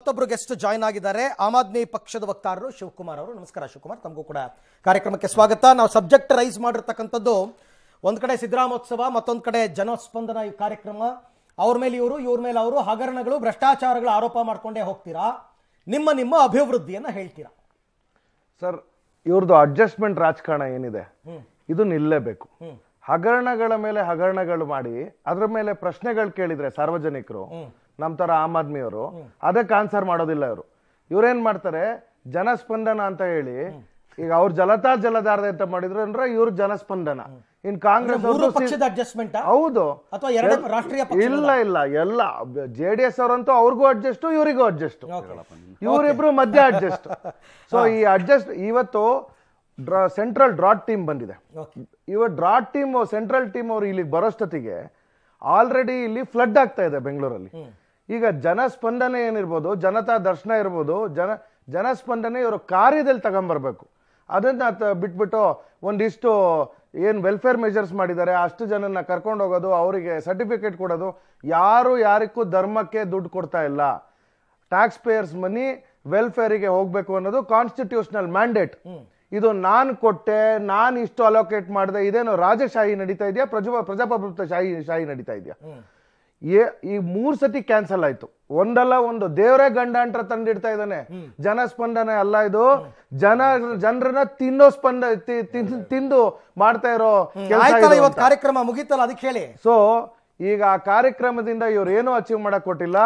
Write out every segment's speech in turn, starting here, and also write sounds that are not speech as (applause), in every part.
ಮತ್ತೊಬ್ಬರು guest join ಆಗಿದ್ದಾರೆ ಆಮ್ ಆದ್ಮಿ ಪಕ್ಷದ ವಕ್ತಾರರು ಶಿವಕುಮಾರ್ ಅವರು ನಮಸ್ಕಾರ ಶಿವಕುಮಾರ್ ತಮಗೂ ಕೂಡ ಕಾರ್ಯಕ್ರಮಕ್ಕೆ ಸ್ವಾಗತ ನಾವು ಸಬ್ಜೆಕ್ಟ್ ರೈಸ್ ಮಾಡಿರ್ತಕ್ಕಂಥದ್ದು ಒಂದು ಕಡೆ ಸಿದ್ದರಾಮೋತ್ಸವ ಮತ್ತೊಂದು ಕಡೆ ಜನಸ್ಪಂದನ ಈ ಕಾರ್ಯಕ್ರಮ ಅವ್ರ ಮೇಲೆ ಇವರು ಇವ್ರ ಮೇಲೆ ಅವರು ಹಗರಣಗಳು ಭ್ರಷ್ಟಾಚಾರಗಳು ಆರೋಪ ಮಾಡ್ಕೊಂಡೇ ಹೋಗ್ತೀರಾ ನಿಮ್ಮ ನಿಮ್ಮ ಅಭಿವೃದ್ಧಿಯನ್ನ ಹೇಳ್ತೀರಾ ಸರ್ ಇವ್ರದ್ದು ಅಡ್ಜಸ್ಟ್ಮೆಂಟ್ ರಾಜಕಾರಣ ಏನಿದೆ ಇದು ನಿಲ್ಲಲೇಬೇಕು ಹಗರಣಗಳ ಮೇಲೆ ಹಗರಣಗಳು ಮಾಡಿ ಅದರ ಮೇಲೆ ಪ್ರಶ್ನೆಗಳು ಕೇಳಿದ್ರೆ ಸಾರ್ವಜನಿಕರು ನಮ್ಮ ಥರ ಆಮ್ ಆದ್ಮಿಯವರು ಅದಕ್ಕೆ ಆನ್ಸರ್ ಮಾಡೋದಿಲ್ಲ ಇವರು ಇವ್ರೇನು ಮಾಡ್ತಾರೆ ಜನಸ್ಪಂದನ ಅಂತ ಹೇಳಿ ಈಗ ಅವ್ರು ಜಲತಾ ಜಲಧಾರದ ಅಂತ ಮಾಡಿದ್ರು ಅಂದ್ರೆ ಇವ್ರ ಜನಸ್ಪಂದನ ಇನ್ ಕಾಂಗ್ರೆಸ್ ಅಡ್ಜಸ್ಟ್ಮೆಂಟ್ ಹೌದು ರಾಷ್ಟ್ರೀಯ ಇಲ್ಲ ಇಲ್ಲ ಎಲ್ಲ ಜೆ ಡಿ ಎಸ್ ಅವರಂತೂ ಅವ್ರಿಗೂ ಅಡ್ಜಸ್ಟ್ ಇವರಿಗೂ ಅಡ್ಜಸ್ಟ್ ಇವರಿಬ್ರು ಮಧ್ಯ ಅಡ್ಜಸ್ಟ್ ಸೊ ಈ ಅಡ್ಜಸ್ಟ್ ಇವತ್ತು ಸೆಂಟ್ರಲ್ ಡ್ರಾಟ್ ಟೀಮ್ ಬಂದಿದೆ ಇವತ್ತು ಡ್ರಾಟ್ ಟೀಮ್ ಸೆಂಟ್ರಲ್ ಟೀಮ್ ಅವರು ಇಲ್ಲಿಗೆ ಬರೋಷ್ಟೊತ್ತಿಗೆ ಆಲ್ರೆಡಿ ಇಲ್ಲಿ ಫ್ಲಡ್ ಆಗ್ತಾ ಇದೆ ಬೆಂಗಳೂರಲ್ಲಿ ಈಗ ಜನಸ್ಪಂದನೆ ಏನಿರ್ಬೋದು ಜನತಾ ದರ್ಶನ ಇರ್ಬೋದು ಜನ ಜನಸ್ಪಂದನೆ ಇವರು ಕಾರ್ಯದಲ್ಲಿ ತಗೊಂಬರ್ಬೇಕು ಅದನ್ನು ಬಿಟ್ಬಿಟ್ಟು ಒಂದಿಷ್ಟು ಏನು ವೆಲ್ಫೇರ್ ಮೆಜರ್ಸ್ ಮಾಡಿದ್ದಾರೆ ಅಷ್ಟು ಜನನ ಕರ್ಕೊಂಡು ಹೋಗೋದು ಅವರಿಗೆ ಸರ್ಟಿಫಿಕೇಟ್ ಕೊಡೋದು ಯಾರು ಯಾರಿಗೂ ಧರ್ಮಕ್ಕೆ ದುಡ್ಡು ಕೊಡ್ತಾ ಇಲ್ಲ ಟ್ಯಾಕ್ಸ್ ಪೇಯರ್ಸ್ ಮನಿ ವೆಲ್ಫೇರಿಗೆ ಹೋಗಬೇಕು ಅನ್ನೋದು ಕಾನ್ಸ್ಟಿಟ್ಯೂಷನಲ್ ಮ್ಯಾಂಡೇಟ್ ಇದು ನಾನು ಕೊಟ್ಟೆ ನಾನು ಇಷ್ಟು ಅಲೋಕೇಟ್ ಮಾಡಿದೆ ಇದೇನು ರಾಜಶಾಹಿ ನಡೀತಾ ಇದೆಯಾ ಪ್ರಜಾ ಪ್ರಜಾಪ್ರಭುತ್ವ ಶಾಹಿ ಶಾಹಿ ನಡೀತಾ ಇದೆಯಾ ಏ ಈ ಮೂರ್ ಸತಿ ಕ್ಯಾನ್ಸಲ್ ಆಯ್ತು ಒಂದಲ್ಲ ಒಂದು ದೇವರೇ ಗಂಡ ಅಂತ ತಂದಿಡ್ತಾ ಇದ್ದಾನೆ ಜನ ಸ್ಪಂದನೆ ಅಲ್ಲ ಇದು ಜನ ಜನರನ್ನ ತಿನ್ನೋ ಸ್ಪಂದ ತಿಂದು ಮಾಡ್ತಾ ಇರೋ ಕಾರ್ಯಕ್ರಮ ಮುಗಿತಲ್ಲ ಅದಕ್ಕೆ ಹೇಳಿ ಸೊ ಈಗ ಆ ಕಾರ್ಯಕ್ರಮದಿಂದ ಇವ್ರು ಏನು ಅಚೀವ್ ಮಾಡಕ್ ಕೊಟ್ಟಿಲ್ಲ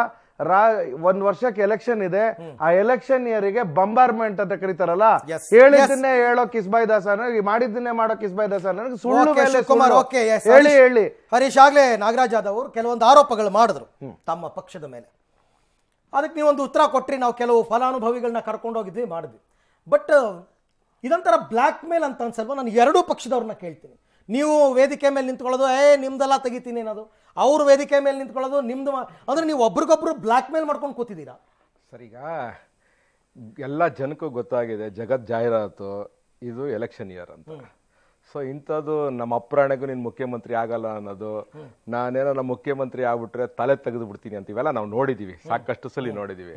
ರಾ ಒಂದ್ ವರ್ಷಕ್ಕೆ ಎಲೆಕ್ಷನ್ ಇದೆ ಆ ಎಲೆಕ್ಷನ್ ಇಯರಿಗೆ ಬಂಬಾರ್ಮೆಂಟ್ ಅಂತ ಕರೀತಾರಲ್ಲ ಹೇಳಿದ್ದನ್ನೇ ಹೇಳೋ ಕಿಸ್ಬಾಯ್ ದಾಸ ಮಾಡಿದ್ದನ್ನೇ ಮಾಡೋ ಕಿಸ್ಬಾಯ್ ದಾಸ ಸುಳ್ಳು ಹೇಳಿ ಹೇಳಿ ಹರೀಶ್ ಆಗ್ಲೇ ನಾಗರಾಜ್ ಯಾದವ್ ಅವರು ಕೆಲವೊಂದು ಆರೋಪಗಳು ಮಾಡಿದ್ರು ತಮ್ಮ ಪಕ್ಷದ ಮೇಲೆ ಅದಕ್ಕೆ ನೀವೊಂದು ಉತ್ತರ ಕೊಟ್ರಿ ನಾವು ಕೆಲವು ಫಲಾನುಭವಿಗಳನ್ನ ಹೋಗಿದ್ವಿ ಮಾಡಿದ್ವಿ ಬಟ್ ಇದೊಂಥರ ಬ್ಲ್ಯಾಕ್ ಮೇಲ್ ಅಂತ ಅನ್ಸಲ್ವ ನಾನು ಎರಡೂ ಪಕ್ಷದವ್ರನ್ನ ಕೇಳ್ತೀನಿ ನೀವು ವೇದಿಕೆ ಮೇಲೆ ನಿಂತ್ಕೊಳ್ಳೋದು ಏ ನಿಮ್ದೆಲ್ಲ ತೆಗಿತೀನಿ ಅನ್ನೋದು ಅವ್ರ ವೇದಿಕೆ ಮೇಲೆ ನಿಂತ್ಕೊಳ್ಳೋದು ನಿಮ್ದು ಅಂದ್ರೆ ನೀವು ಒಬ್ರಿಗೊಬ್ರು ಬ್ಲ್ಯಾಕ್ ಮೇಲ್ ಮಾಡ್ಕೊಂಡು ಕೂತಿದ್ದೀರಾ ಸರಿಗ ಎಲ್ಲ ಜನಕ್ಕೂ ಗೊತ್ತಾಗಿದೆ ಜಗತ್ ಜಾಹೀರಾತು ಇದು ಎಲೆಕ್ಷನ್ ಇಯರ್ ಅಂತ ಸೊ ಇಂಥದ್ದು ನಮ್ಮ ಅಪ್ರಾಣೆಗೂ ನೀನು ಮುಖ್ಯಮಂತ್ರಿ ಆಗಲ್ಲ ಅನ್ನೋದು ನಾನೇನೋ ನಮ್ಮ ಮುಖ್ಯಮಂತ್ರಿ ಆಗ್ಬಿಟ್ರೆ ತಲೆ ತೆಗೆದು ಬಿಡ್ತೀನಿ ಅಂತ ಇವೆಲ್ಲ ನಾವು ನೋಡಿದ್ದೀವಿ ಸಾಕಷ್ಟು ಸಲ ನೋಡಿದ್ದೀವಿ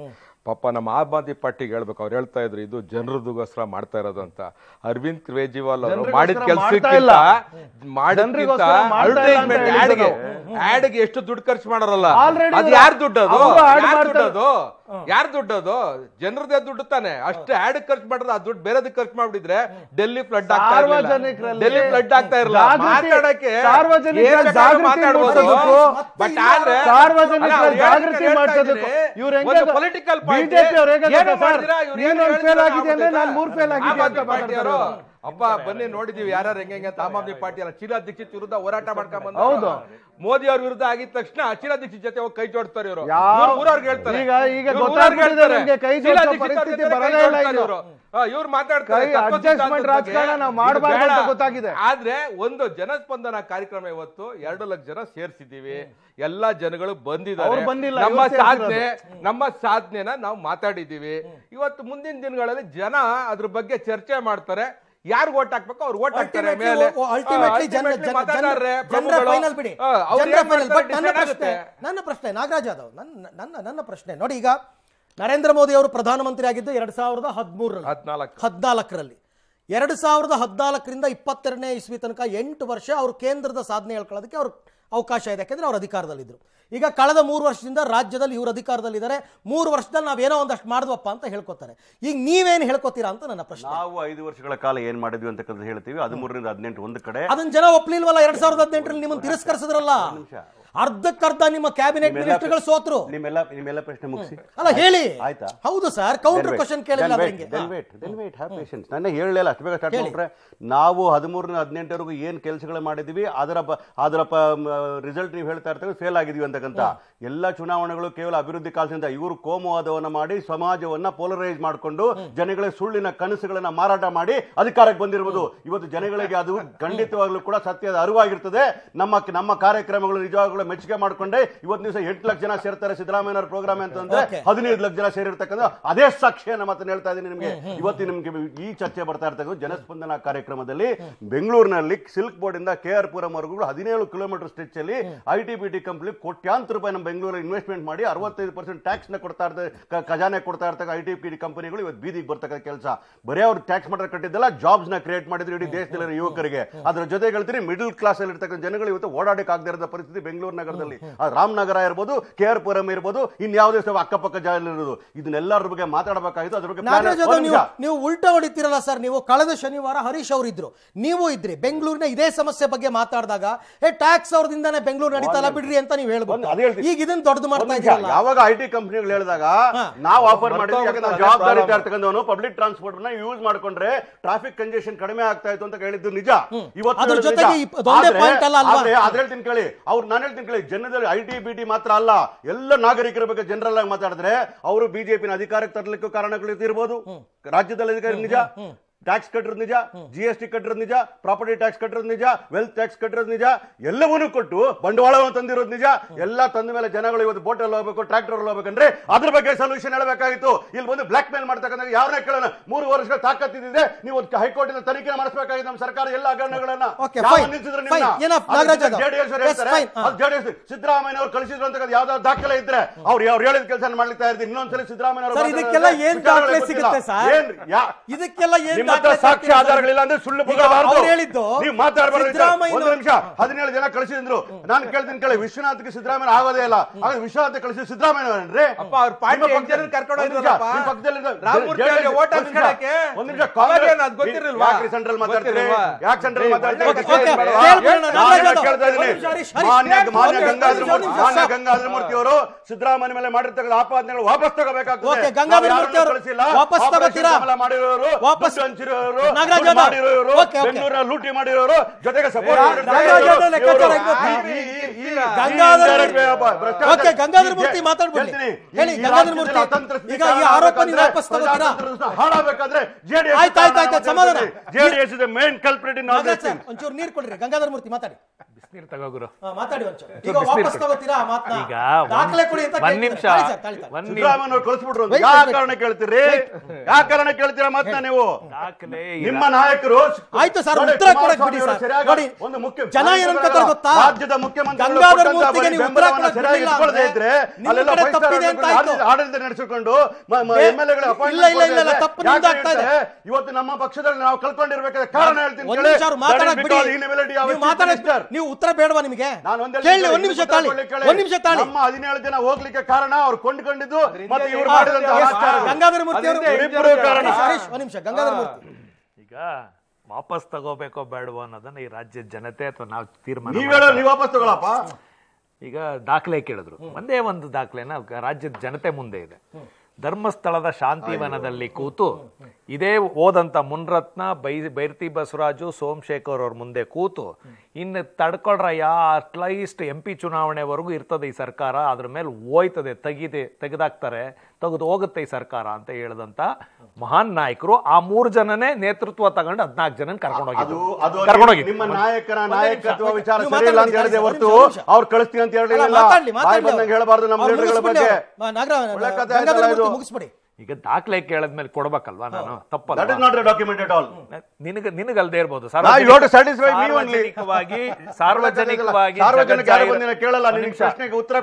ಪಾಪ ನಮ್ಮ ಆಮ್ ಆದ್ಮಿ ಪಾರ್ಟಿಗೆ ಹೇಳ್ಬೇಕು ಅವ್ರು ಹೇಳ್ತಾ ಇದ್ರು ಇದು ಜನರದಗೋಸ್ಕರ ಮಾಡ್ತಾ ಇರೋದು ಅಂತ ಅರವಿಂದ್ ಕೇಜ್ರಿವಾಲ್ ಅವರು ಮಾಡಿದ ಕೆಲಸ ಆಡ್ಗೆ ಎಷ್ಟು ದುಡ್ಡು ಖರ್ಚು ಮಾಡೋರಲ್ಲ ಅದು ಯಾರು ದುಡ್ಡು ದುಡ್ಡದು ಯಾರು ದುಡ್ಡದು ಜನರದೇ ದುಡ್ಡು ತಾನೆ ಅಷ್ಟು ಆಡ್ ಖರ್ಚು ಮಾಡಿದ್ರೆ ಆ ದುಡ್ಡು ಬೇರೆದಕ್ಕೆ ಖರ್ಚು ಮಾಡಿಬಿಟ್ಟಿದ್ರೆ ಡೆಲ್ಲಿ ಫ್ಲಡ್ ಆಗ್ತಾ ಡೆಲ್ಲಿ ಫ್ಲಡ್ ಆಗ್ತಾ ಇರಲ್ಲ ಮಾತಾಡಕ್ಕೆ ಮಾತಾಡಬಹುದು ಬಟ್ ಆದ್ರೆ ಸಾರ್ವಜನಿಕ ಜಾಗೃತಿ ಪೊಲಿಟಿಕಲ್ ಬಿಜೆಪಿ ಅವರು ಹೇಗೆ ಫೇಲ್ ಆಗಿದೆ ಅಂದ್ರೆ ನಾನು ಮೂರು ಫೇಲ್ ಆಗಿದೆ ಹಬ್ಬ ಬನ್ನಿ ನೋಡಿದೀವಿ ಯಾರ್ಯಾರು ಹೆಂಗೆ ಹೆಂಗೆ ಆಮ್ ಆದ್ಮಿ ಪಾರ್ಟಿ ಅಲ್ಲ ಶೀಲಾ ದೀಕ್ಷಿತ್ ವಿರುದ್ಧ ಹೋರಾಟ ಮಾಡ್ಕೊಂಡ್ ಬಂದ ಹೌದು ಮೋದಿ ಅವ್ರ ವಿರುದ್ಧ ಆಗಿದ ತಕ್ಷಣ ಶೀಲಾ ದೀಕ್ಷಿತ್ ಜೊತೆ ಹೋಗಿ ಕೈ ಜೋಡ್ತಾರೆ ಇವರು ಹೇಳ್ತಾರೆ ಈಗ ಈಗ ಇವ್ರು ಮಾತಾಡ್ತಾರೆ ಆದ್ರೆ ಒಂದು ಜನಸ್ಪಂದನ ಕಾರ್ಯಕ್ರಮ ಇವತ್ತು ಎರಡು ಲಕ್ಷ ಜನ ಸೇರ್ಸಿದ್ದೀವಿ ಎಲ್ಲಾ ಜನಗಳು ಬಂದಿದ್ದಾರೆ ನಮ್ಮ ಸಾಧನೆ ನಮ್ಮ ಸಾಧನೆನ ನಾವು ಮಾತಾಡಿದ್ದೀವಿ ಇವತ್ತು ಮುಂದಿನ ದಿನಗಳಲ್ಲಿ ಜನ ಅದ್ರ ಬಗ್ಗೆ ಚರ್ಚೆ ಮಾಡ್ತಾರೆ ಯಾರು ಓಟ್ ಹಾಕ್ಬೇಕು ಅವ್ರು ಓಟ್ ಹಾಕ್ತಾರೆ ಮೇಲೆ ನನ್ನ ಪ್ರಶ್ನೆ ನಾಗರಾಜ್ ಯಾದವ್ ನನ್ನ ನನ್ನ ನನ್ನ ಪ್ರಶ್ನೆ ನೋಡಿ ಈಗ ನರೇಂದ್ರ ಮೋದಿ ಅವರು ಪ್ರಧಾನಮಂತ್ರಿ ಆಗಿದ್ದು ಎರಡ್ ಸಾವಿರದ ಹದಿಮೂರರಲ್ಲಿ ಹದಿನಾಲ್ಕರಲ್ಲಿ ಎರಡು ಸಾವಿರದ ಹದಿನಾಲ್ಕರಿಂದ ಇಪ್ಪತ್ತೆರಡನೇ ಇಸ್ವಿ ತನಕ ಎಂಟು ವರ್ಷ ಅವರು ಕೇಂದ್ರದ ಸಾಧನೆ ಹೇಳ್ಕೊಳ್ಳೋದಕ್ಕೆ ಅವ್ರ ಅವಕಾಶ ಇದೆ ಯಾಕೆಂದರೆ ಅವ್ರು ಅಧಿಕಾರದಲ್ಲಿದ್ದರು ಈಗ ಕಳೆದ ಮೂರು ವರ್ಷದಿಂದ ರಾಜ್ಯದಲ್ಲಿ ಇವರು ಅಧಿಕಾರದಲ್ಲಿದ್ದಾರೆ ಮೂರು ವರ್ಷದಲ್ಲಿ ಏನೋ ಒಂದಷ್ಟು ಮಾಡಿದ್ವಪ್ಪ ಅಂತ ಹೇಳ್ಕೊತಾರೆ ಈಗ ನೀವೇನು ಹೇಳ್ಕೊತೀರಾ ಅಂತ ನನ್ನ ಪ್ರಶ್ನೆ ನಾವು ಐದು ವರ್ಷಗಳ ಕಾಲ ಏನು ಮಾಡಿದ್ವಿ ಅಂತಕ್ಕಂಥ ಹೇಳ್ತೀವಿ ಹದಿಮೂರರಿಂದ ಹದಿನೆಂಟು ಒಂದು ಕಡೆ ಅದನ್ನ ಜನ ಒಪ್ಲಿಲ್ವಲ್ಲ ಎರಡು ಸಾವಿರದ ಹದಿನೆಂಟರಲ್ಲಿ ನಿಮ್ಮನ್ನು ತಿರಸ್ಕರಿಸಿದ್ರಲ್ಲ ಅರ್ಧಕ್ಕರ್ಧ ನಿಮ್ಮ ಕ್ಯಾಬಿನೆಟ್ ಮಿನಿಸ್ಟರ್ಗಳು ಸೋತ್ರು ನಿಮ್ಮೆಲ್ಲ ನಿಮ್ಮೆಲ್ಲ ಪ್ರಶ್ನೆ ಮುಗಿಸಿ ಅಲ್ಲ ಹೇಳಿ ಆಯ್ತಾ ಹೌದು ಸರ್ ಕೌಂಟರ್ ಕ್ವಶನ್ ಕೇಳಿಲ್ಲ ದೆನ್ ವೇಟ್ ವೇಟ್ ಪೇಷನ್ಸ್ ಹೇಳಲಿಲ್ಲ ಅಷ್ಟು ಬೇಗ ಸ್ಟಾರ್ಟ್ ಮಾಡ್ರೆ ನಾವು ಹದಿಮೂರನೇ ಹದಿನೆಂಟರವರೆಗೂ ಏನು ಕೆಲಸಗಳು ಮಾಡಿದ್ವಿ ಅದರ ಅದರ ರಿಸಲ್ಟ್ ನೀವು ಹೇಳ್ತಾ ಇರ್ತೀವಿ ಫೇಲ್ ಆಗಿದ್ವಿ ಅಂತಕ್ಕಂಥ ಎಲ್ಲ ಚುನಾವಣೆಗಳು ಕೇವಲ ಅಭಿವೃದ್ಧಿ ಕಾಲದಿಂದ ಇವರು ಕೋಮುವಾದವನ್ನು ಮಾಡಿ ಸಮಾಜವನ್ನ ಪೋಲರೈಸ್ ಮಾಡಿಕೊಂಡು ಜನಗಳ ಸುಳ್ಳಿನ ಕನಸುಗಳನ್ನು ಮಾರಾಟ ಮಾಡಿ ಅಧಿಕಾರಕ್ಕೆ ಬಂದಿರಬಹುದು ಇವತ್ತು ಜನಗಳಿಗೆ ಅದು (laughs) ಖಂಡಿತವಾಗ್ಲೂ ಕೂಡ ಸತ್ಯದ ಅರಿವಾಗಿರ್ತದೆ ನಮ್ಮ ನಮ್ಮ ಕಾರ್ಯಕ್ರಮಗಳು ನಿಜವಾಗ್ಲೂ ಮೆಚ್ಚುಗೆ ಮಾಡ್ಕೊಂಡೆ ಇವತ್ತು ದಿವಸ ಎಂಟು ಲಕ್ಷ ಜನ ಸೇರ್ತಾರೆ ಸಿದ್ದರಾಮಯ್ಯನವರ ಪ್ರೋಗ್ರಾಮ್ ಅಂತಂದ್ರೆ ಹದಿನೈದು ಲಕ್ಷ ಜನ ಸೇರಿರ್ತಕ್ಕಂಥ ಅದೇ ಸಾಕ್ಷಿ ಮತ್ತೆ ಹೇಳ್ತಾ ಇದ್ದೀನಿ ನಿಮಗೆ ಇವತ್ತು ನಿಮಗೆ ಈ ಚರ್ಚೆ ಬರ್ತಾ ಇರ್ತಕ್ಕಂಥ ಜನಸ್ಪಂದನ ಕಾರ್ಯಕ್ರಮದಲ್ಲಿ ಬೆಂಗಳೂರಿನಲ್ಲಿ ಸಿಲ್ಕ್ ಬೋರ್ಡ್ ಇಂದ ಕೆ ಆರ್ ಪುರಂ ವರೆಗೂ ಹದಿನೇಳು ಕಿಲೋಮೀಟರ್ ಸ್ಟ್ರೆಚ್ ಅಲ್ಲಿ I T B T company ಕೋಟ್ಯಾಂತರ ರೂಪಾಯಿ ನಮ್ಮ ಬೆಂಗಳೂರಲ್ಲಿ ಇನ್ವೆಸ್ಟ್ಮೆಂಟ್ ಮಾಡಿ ಅರವತ್ತೈದು ಪರ್ಸೆಂಟ್ ಟ್ಯಾಕ್ಸ್ ನ ಕೊಡ್ತಾ ಇರ್ತದೆ ಖಜಾನೆ ಕೊಡ್ತಾ ಇರ್ತಕ್ಕ ಐ ಟಿ ಕಂಪನಿಗಳು ಇವತ್ತು ಬೀದಿಗೆ ಬರ್ತಕ್ಕ ಕೆಲಸ ಬರೀ ಅವ್ರು ಟ್ಯಾಕ್ಸ್ ಮಾಡ್ರೆ ಕಟ್ಟಿದ್ದಲ್ಲ ಜಾಬ್ಸ್ ನ ಕ್ರಿಯೇಟ್ ಮಾಡಿದ್ರು ಇಡೀ ದೇಶದಲ್ಲಿ ಯುವಕರಿಗೆ ಅದರ ಜೊತೆ ಹೇಳ್ತೀನಿ ಮಿಡಲ್ ಕ್ಲಾಸ್ ಅಲ್ಲಿ ಇರ್ತಕ್ಕಂಥ ಜನಗಳು ಇವತ್ತು ಓಡಾಡಕ್ಕೆ ಆಗದೇ ಇರೋ ಪರಿಸ್ಥಿತಿ ಬೆಂಗಳೂರು ನಗರದಲ್ಲಿ ನಗರದಲ್ಲಿ ರಾಮನಗರ ಇರ್ಬೋದು ಕೆ ಆರ್ ಪುರಂ ಇರ್ಬೋದು ಇನ್ಯಾವುದೇ ಅಕ್ಕಪಕ್ಕ ಜಾಗದಲ್ಲಿ ಇರೋದು ಇದನ್ನೆಲ್ಲರ ಬಗ್ಗೆ ಮಾತಾಡಬೇಕಾಗಿತ್ತು ಅದ್ರ ಬಗ್ಗೆ ನೀವು ಉಲ್ಟಾ ಹೊಡಿತೀರಲ್ಲ ಸರ್ ನೀವು ಕಳೆದ ಶನಿವಾರ ಹರೀಶ್ ಅವರು ಇದ್ರು ನೀವು ಇದ್ರಿ ಬೆಂಗಳೂರಿನ ಇದೇ ಸಮಸ್ಯೆ ಬಗ್ಗೆ ಮಾತಾಡಿದಾಗ ಏ ಟ್ಯಾಕ್ಸ್ ಅವ್ರದಿಂದಾನೇ ಬೆಂಗಳೂರು ನಡೀತಲ್ಲ ಬಿಡ್ರಿ ಅಂತ ನೀವು ಹೇಳ್ಬೋದು ಈಗ ಇದನ್ನ ದೊಡ್ಡದು ಮಾಡ್ತಾ ಇದ್ದೀರಲ್ಲ ಯಾವಾಗ ಐಟಿ ಟಿ ಕಂಪ್ನಿಗಳು ಹೇಳಿದಾಗ ನಾವು ಆಫರ್ ಮಾಡಿದ್ವಿ ಜವಾಬ್ದಾರಿ ತಗೊಂಡವನು ಪಬ್ಲಿಕ್ ಟ್ರಾನ್ಸ್ಪೋರ್ಟ್ ನ ಯೂಸ್ ಮಾಡ್ಕೊಂಡ್ರೆ ಟ್ರಾಫಿಕ್ ಕಂಜೆಷನ್ ಕಡಿಮೆ ಆಗ್ತಾ ಇತ್ತು ಅಂತ ಹೇಳಿದ್ದು ನಿಜ ಇವತ್ತು ಅದ್ರ ಜೊತೆಗೆ ಅದ್ರ ಹೇಳ್ತೀನಿ ಕೇಳಿ ಅವ್ರು ನಾನು ಹೇಳ್ತೀನಿ ಜನದಲ್ಲಿ ಐ ಬಿ ಮಾತ್ರ ಅಲ್ಲ ಎಲ್ಲ ನಾಗರಿಕರ ಬಗ್ಗೆ ಜನರಲ್ ಆಗಿ ಮಾತಾಡಿದ್ರೆ ಅವರು ಬಿಜೆಪಿ ಅಧಿಕಾರಕ್ಕೆ ತರಲಿಕ್ಕೂ ಕಾರಣಗಳು ಇರ್ಬೋದು ರಾಜ್ಯದಲ್ಲಿ ಅಧಿಕಾರಿ ನಿಜ ಟ್ಯಾಕ್ಸ್ ಕಟ್ಟಿರೋದು ನಿಜ ಜಿ ಎಸ್ ಟಿ ಕಟ್ಟಿರೋದು ನಿಜ ಪ್ರಾಪರ್ಟಿ ಟ್ಯಾಕ್ಸ್ ಕಟ್ಟಿರೋದು ನಿಜ ವೆಲ್ತ್ ಟ್ಯಾಕ್ಸ್ ಕಟ್ಟಿರೋದು ನಿಜ ಎಲ್ಲವನ್ನೂ ಕೊಟ್ಟು ಬಂಡವಾಳವನ್ನು ತಂದಿರೋದು ನಿಜ ಎಲ್ಲ ತಂದ ಮೇಲೆ ಜನಗಳು ಇವತ್ತು ಬೋಟಲ್ಲಿ ಹೋಗ್ಬೇಕು ಟ್ರಾಕ್ಟರ್ ಹೋಗ್ಬೇಕಂದ್ರೆ ಅದ್ರ ಬಗ್ಗೆ ಸೊಲ್ಯೂಷನ್ ಹೇಳಬೇಕಾಗಿತ್ತು ಇಲ್ಲಿ ಬಂದು ಬ್ಲಾಕ್ ಮೇಲ್ ಮಾಡ್ತಕ್ಕಂಥ ಯಾರನ್ನ ಕೇಳೋಣ ಮೂರು ವರ್ಷಗಳ ತಾಕತ್ತಿದೆ ನೀವು ಒಂದು ತನಿಖೆ ಮಾಡಿಸಬೇಕಾಗಿತ್ತು ನಮ್ಮ ಸರ್ಕಾರ ಎಲ್ಲ ಹಗರಣಗಳನ್ನ ಜೆಡಿಎಸ್ ಸಿದ್ದರಾಮಯ್ಯ ಅವರು ಕಳಿಸಿದ್ರು ಯಾವ್ದಾದ್ರು ದಾಖಲೆ ಇದ್ರೆ ಅವ್ರು ಅವ್ರು ಹೇಳಿದ ಕೆಲಸ ಮಾಡ್ಲಿಕ್ತಾ ಇದ್ದೀನಿ ಇನ್ನೊಂದ್ಸಲ ಸಿದ್ದರಾಮಯ್ಯ ಅವರು ಇದಕ್ಕೆಲ್ಲ ಏನ್ ನಿಮ್ಮತ್ರ ಸಾಕ್ಷಿ ಸಾಕ್ಷ್ಯ ಆಧಾರಗಳಿಲ್ಲ ಅಂದ್ರೆ ಸುಳ್ಳು ಹೇಳಿದ್ದು ನೀವು ಮಾತಾಡಬಾರ್ದು ಒಂದು ನಿಮಿಷ ಹದಿನೇಳು ಜನ ಕಳಿಸಿದ್ರು ನಾನು ಕೇಳ್ತೀನಿ ಕೇಳಿ ವಿಶ್ವನಾಥ್ಗೆ ಸಿದ್ದರಾಮಯ್ಯ ಆಗೋದೇ ಇಲ್ಲ ವಿಶ್ವನಾಥ್ ಕಳಿಸಿ ಸಿದ್ದರಾಮಯ್ಯ ಅವರು ಸಿದ್ದರಾಮಯ್ಯ ಮೇಲೆ ಮಾಡಿರ್ತಕ್ಕಂಥ ಆಪಾದನೆಗಳು ವಾಪಸ್ ತಗೋಬೇಕಾಗುತ್ತೆ ಮಾಡಿರೋರು ವಾಪಸ್ ಹಂಚಿರೋರು ಮಾಡಿರೋರು ಬೆಂಗಳೂರ ಲೂಟಿ ಮಾಡಿರೋರು ಜೊತೆಗೆ ಸಪೋರ್ಟ್ ಗಂಗಾಧರ ಮೂರ್ತಿ ಮಾತಾಡ್ಬಿಡಿ ಹೇಳಿ ಗಂಗಾಧರ ಮೂರ್ತಿ ಈಗ ಈ ಆರೋಪ ನೀವು ವಾಪಸ್ ಕೊಡ್ರಿ ಗಂಗಾಧರ ಮೂರ್ತಿ ಮಾತಾಡಿ ಮಾತಾಡಿ ಕಾರಣ ಕೇಳ್ತೀರಾ ನೀವು ನಿಮ್ಮ ನಾಯಕರು ಆಯ್ತು ಒಂದು ಮುಖ್ಯ ಜನ ಗೊತ್ತಾ ರಾಜ್ಯದ ಮುಖ್ಯಮಂತ್ರಿ ಗಂಗಾಧರ ಆಡಳಿತ ನಡೆಸಿಕೊಂಡು ಇವತ್ತು ನಮ್ಮ ಪಕ್ಷದಲ್ಲಿ ನಾವು ಕಳ್ಕೊಂಡಿರ್ಬೇಕಾದ್ರೆ ಕಾರಣ ಹೇಳ್ತೀನಿ ನೀವು ಉತ್ತರ ಬೇಡವಾ ನಿಮಗೆ ನಿಮಿಷ ತಾಳಿ ನಿಮಿಷ ತಾಳಿ ನಮ್ಮ ಹದಿನೇಳು ಜನ ಹೋಗ್ಲಿಕ್ಕೆ ಕಾರಣ ಅವ್ರು ಕೊಂಡ್ಕೊಂಡಿದ್ದು ಮತ್ತೆ ಇವರು ಗಂಗಾಧರ ಮೂರ್ತಿ ಅವರು ಕಾರಣ ನಿಮಿಷ ಗಂಗಾಧರ ಮೂರ್ತಿ ಈಗ ವಾಪಸ್ ತಗೋಬೇಕೋ ಬೇಡವೋ ಅನ್ನೋದನ್ನ ಈ ರಾಜ್ಯದ ಜನತೆ ಅಥವಾ ನಾವು ತೀರ್ಮಾನ ನೀವು ವಾಪಸ್ ಈಗ ದಾಖಲೆ ಕೇಳಿದ್ರು ಒಂದೇ ಒಂದು ದಾಖಲೆನ ರಾಜ್ಯದ ಜನತೆ ಮುಂದೆ ಇದೆ ಧರ್ಮಸ್ಥಳದ ಶಾಂತಿವನದಲ್ಲಿ ಕೂತು ಇದೇ ಓದಂತ ಮುನ್ರತ್ನ ಬೈ ಬೈರ್ತಿ ಬಸವರಾಜು ಸೋಮಶೇಖರ್ ಅವ್ರ ಮುಂದೆ ಕೂತು ಇನ್ನು ತಡ್ಕೊಳ್ರಯ್ಯ ಅಟ್ಲೀಸ್ಟ್ ಎಂ ಪಿ ಚುನಾವಣೆವರೆಗೂ ಇರ್ತದೆ ಈ ಸರ್ಕಾರ ಅದ್ರ ಮೇಲೆ ಹೋಯ್ತದೆ ತೆಗಿದೆ ತೆಗೆದಾಕ್ತಾರೆ ತೆಗೆದು ಹೋಗುತ್ತೆ ಈ ಸರ್ಕಾರ ಅಂತ ಹೇಳಿದಂಥ ಮಹಾನ್ ನಾಯಕರು ಆ ಮೂರು ಜನನೇ ನೇತೃತ್ವ ತಗೊಂಡು ಹದಿನಾಲ್ಕು ಜನ ಕರ್ಕೊಂಡೋಗಿ ನಿಮ್ಮ ನಾಯಕರ ನಾಯಕತ್ವ ವಿಚಾರ ಅಂತ ಹೇಳಲಿಲ್ಲ ಹೇಳಬಾರ್ದು ನಮ್ಮ ಬಗ್ಗೆ ಈಗ ದಾಖಲೆ ಕೇಳದ್ಮೇಲೆ ಕೊಡ್ಬೇಕಲ್ವಾ ನಾನು ತಪ್ಪಲ್ಲ ಇರ್ಬೋದು ಸಾರ್ವಜನಿಕವಾಗಿ ಉತ್ತರ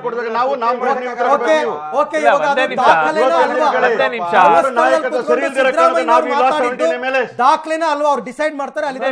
ನಾವು ದಾಖಲೆನ ಅಲ್ವಾ ಅವ್ರು ಡಿಸೈಡ್ ಮಾಡ್ತಾರೆ ಅಲ್ಲಿ